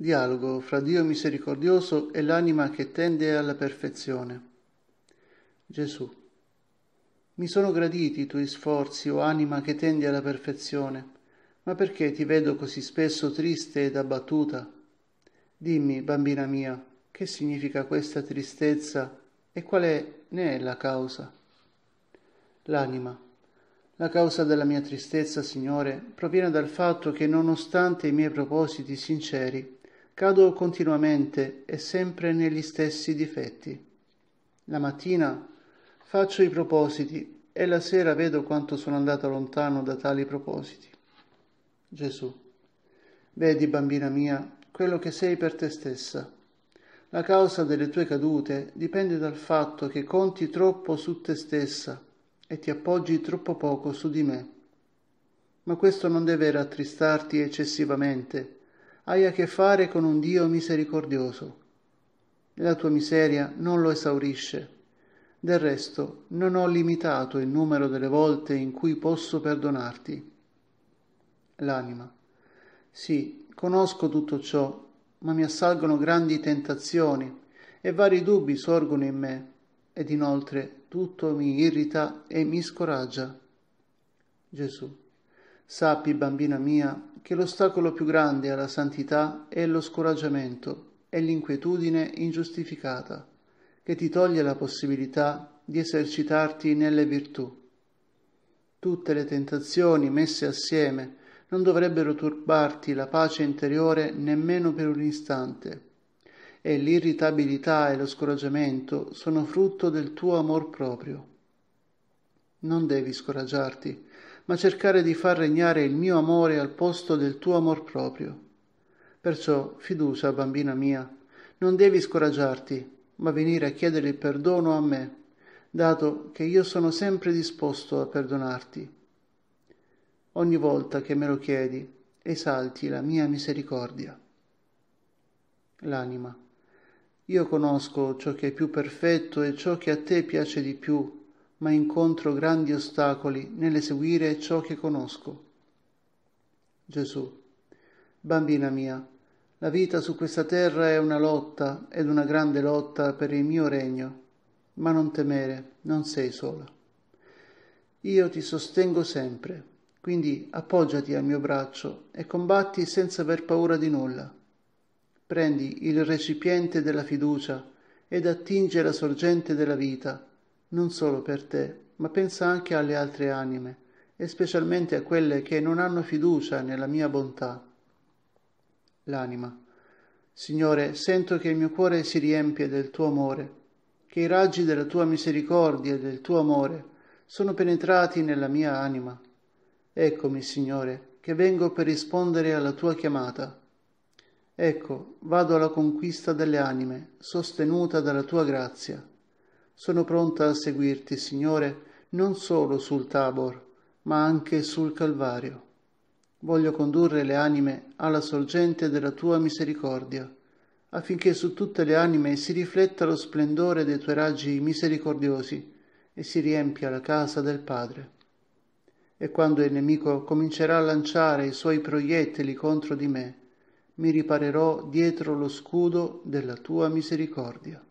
dialogo fra Dio misericordioso e l'anima che tende alla perfezione. Gesù. Mi sono graditi i tuoi sforzi, o anima che tende alla perfezione, ma perché ti vedo così spesso triste ed abbattuta? Dimmi, bambina mia, che significa questa tristezza e qual è ne è la causa? L'anima. La causa della mia tristezza, Signore, proviene dal fatto che nonostante i miei propositi sinceri, Cado continuamente e sempre negli stessi difetti. La mattina faccio i propositi e la sera vedo quanto sono andata lontano da tali propositi. Gesù, vedi bambina mia quello che sei per te stessa. La causa delle tue cadute dipende dal fatto che conti troppo su te stessa e ti appoggi troppo poco su di me. Ma questo non deve rattristarti eccessivamente, hai a che fare con un Dio misericordioso. La tua miseria non lo esaurisce. Del resto, non ho limitato il numero delle volte in cui posso perdonarti. L'anima. Sì, conosco tutto ciò, ma mi assalgono grandi tentazioni e vari dubbi sorgono in me, ed inoltre tutto mi irrita e mi scoraggia. Gesù. Sappi, bambina mia, che l'ostacolo più grande alla santità è lo scoraggiamento e l'inquietudine ingiustificata, che ti toglie la possibilità di esercitarti nelle virtù. Tutte le tentazioni messe assieme non dovrebbero turbarti la pace interiore nemmeno per un istante, e l'irritabilità e lo scoraggiamento sono frutto del tuo amor proprio. Non devi scoraggiarti, ma cercare di far regnare il mio amore al posto del tuo amor proprio. Perciò, fiducia, bambina mia, non devi scoraggiarti, ma venire a chiedere il perdono a me, dato che io sono sempre disposto a perdonarti. Ogni volta che me lo chiedi, esalti la mia misericordia. L'anima. Io conosco ciò che è più perfetto e ciò che a te piace di più ma incontro grandi ostacoli nell'eseguire ciò che conosco. Gesù, bambina mia, la vita su questa terra è una lotta ed una grande lotta per il mio regno, ma non temere, non sei sola. Io ti sostengo sempre, quindi appoggiati al mio braccio e combatti senza aver paura di nulla. Prendi il recipiente della fiducia ed attinge la sorgente della vita non solo per te, ma pensa anche alle altre anime, e specialmente a quelle che non hanno fiducia nella mia bontà. L'anima. Signore, sento che il mio cuore si riempie del tuo amore, che i raggi della tua misericordia e del tuo amore sono penetrati nella mia anima. Eccomi, Signore, che vengo per rispondere alla tua chiamata. Ecco, vado alla conquista delle anime, sostenuta dalla tua grazia. Sono pronta a seguirti, Signore, non solo sul Tabor, ma anche sul Calvario. Voglio condurre le anime alla sorgente della tua misericordia, affinché su tutte le anime si rifletta lo splendore dei tuoi raggi misericordiosi e si riempia la casa del Padre. E quando il nemico comincerà a lanciare i suoi proiettili contro di me, mi riparerò dietro lo scudo della tua misericordia.